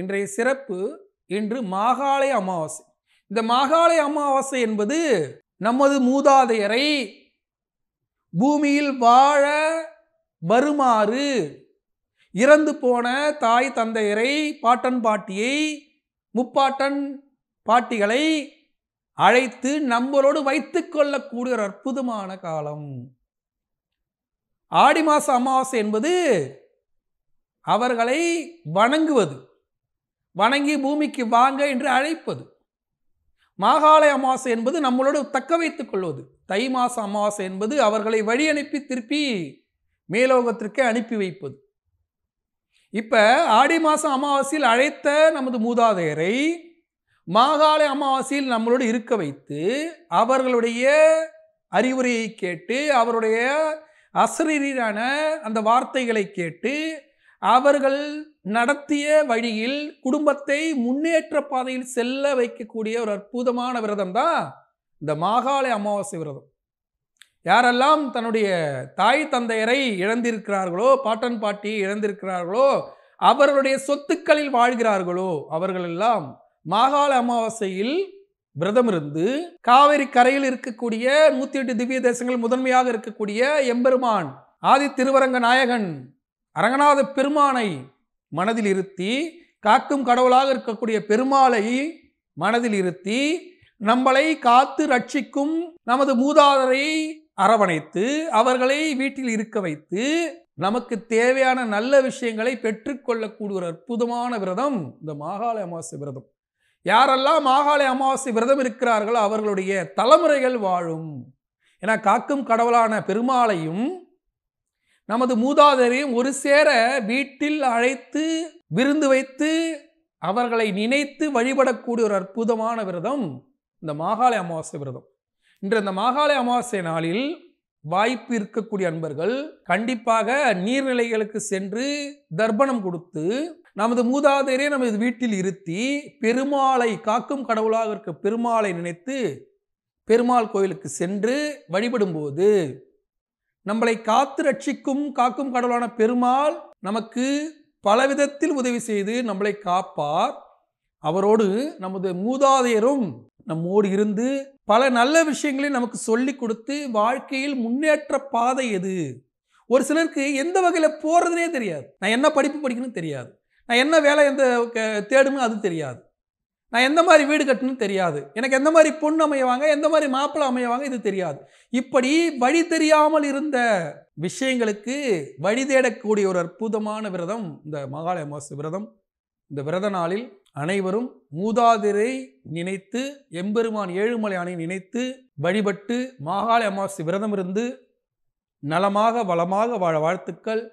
இன்றைய சிறப்பு இன்று மாகாளய அமாவாசை இந்த மாகாளய அமாவாசை என்பது நமது மூதாதையரை பூமியில் வாழ வருமாறு இறந்து போன தாய் தந்தையரை பாட்டன் பாட்டியை முப்பாட்டன் பாட்டிகளை அழைத்து நம்மளோடு வைத்து கொள்ளக்கூடிய ஒரு அற்புதமான காலம் ஆடி மாத அமாவாசை என்பது அவர்களை வணங்குவது வணங்கி பூமிக்கு வாங்க என்று அழைப்பது மாகாலய அமாவாசை என்பது நம்மளோடு தக்க வைத்துக் கொள்வது தை மாச அமாவாசை என்பது அவர்களை வழி அனுப்பி திருப்பி மேலோகத்திற்கே அனுப்பி வைப்பது இப்போ ஆடி மாதம் அமாவாசையில் அழைத்த நமது மூதாதையரை மாகாலய அமாவாசையில் நம்மளோடு இருக்க வைத்து அவர்களுடைய அறிவுரையை கேட்டு அவருடைய அசரீரான அந்த வார்த்தைகளை கேட்டு அவர்கள் நடத்திய வழியில் குடும்பத்தை முன்னேற்ற பாதையில் செல்ல வைக்கக்கூடிய ஒரு அற்புதமான விரதம் தான் இந்த மாகாளய அமாவாசை விரதம் யாரெல்லாம் தன்னுடைய தாய் தந்தையரை இழந்திருக்கிறார்களோ பாட்டன் பாட்டி இழந்திருக்கிறார்களோ அவர்களுடைய சொத்துக்களில் வாழ்கிறார்களோ அவர்களெல்லாம் மாகாள அமாவாசையில் விரதம் இருந்து காவிரி கரையில் இருக்கக்கூடிய நூற்றி எட்டு திவ்ய தேசங்கள் முதன்மையாக இருக்கக்கூடிய எம்பெருமான் ஆதி திருவரங்க நாயகன் அரங்கநாத பெருமானை மனதில் இருத்தி காக்கும் கடவுளாக இருக்கக்கூடிய பெருமாளை மனதில் இருத்தி நம்மளை காத்து ரட்சிக்கும் நமது மூதாதரை அரவணைத்து அவர்களை வீட்டில் இருக்க வைத்து நமக்கு தேவையான நல்ல விஷயங்களை பெற்றுக்கொள்ளக்கூடிய ஒரு அற்புதமான விரதம் இந்த மாகாளி அமாவாசை விரதம் யாரெல்லாம் மாகாளி அமாவாசை விரதம் இருக்கிறார்களோ அவர்களுடைய தலைமுறைகள் வாழும் ஏன்னா காக்கும் கடவுளான பெருமாளையும் நமது மூதாதரையும் ஒரு சேர வீட்டில் அழைத்து விருந்து வைத்து அவர்களை நினைத்து வழிபடக்கூடிய ஒரு அற்புதமான விரதம் இந்த மாகாளி அமாவாசை விரதம் இன்று இந்த மாகாளி அமாவாசை நாளில் வாய்ப்பு இருக்கக்கூடிய அன்பர்கள் கண்டிப்பாக நீர்நிலைகளுக்கு சென்று தர்ப்பணம் கொடுத்து நமது மூதாதையரே நமது வீட்டில் இருத்தி பெருமாளை காக்கும் கடவுளாக இருக்க பெருமாளை நினைத்து பெருமாள் கோயிலுக்கு சென்று வழிபடும்போது நம்மளை காத்து ரட்சிக்கும் காக்கும் கடவுளான பெருமாள் நமக்கு பலவிதத்தில் உதவி செய்து நம்மளை காப்பார் அவரோடு நமது மூதாதையரும் நம்மோடு இருந்து பல நல்ல விஷயங்களை நமக்கு சொல்லி கொடுத்து வாழ்க்கையில் முன்னேற்ற பாதை எது ஒரு சிலருக்கு எந்த வகையில் போகிறதுனே தெரியாது நான் என்ன படிப்பு படிக்கணும்னு தெரியாது நான் என்ன வேலை எந்த தேடுமோ அது தெரியாது நான் எந்த மாதிரி வீடு கட்டணும்னு தெரியாது எனக்கு எந்த மாதிரி பொண்ணு அமையவாங்க எந்த மாதிரி மாப்பிள்ளை அமையவாங்க இது தெரியாது இப்படி வழி தெரியாமல் இருந்த விஷயங்களுக்கு வழி தேடக்கூடிய ஒரு அற்புதமான விரதம் இந்த மகாலய அமாவாசை விரதம் இந்த விரத நாளில் அனைவரும் மூதாதிரை நினைத்து எம்பெருமான் ஏழுமலையானை நினைத்து வழிபட்டு மாகாள அமாவாசை விரதம் இருந்து நலமாக வளமாக வாழ வாழ்த்துக்கள்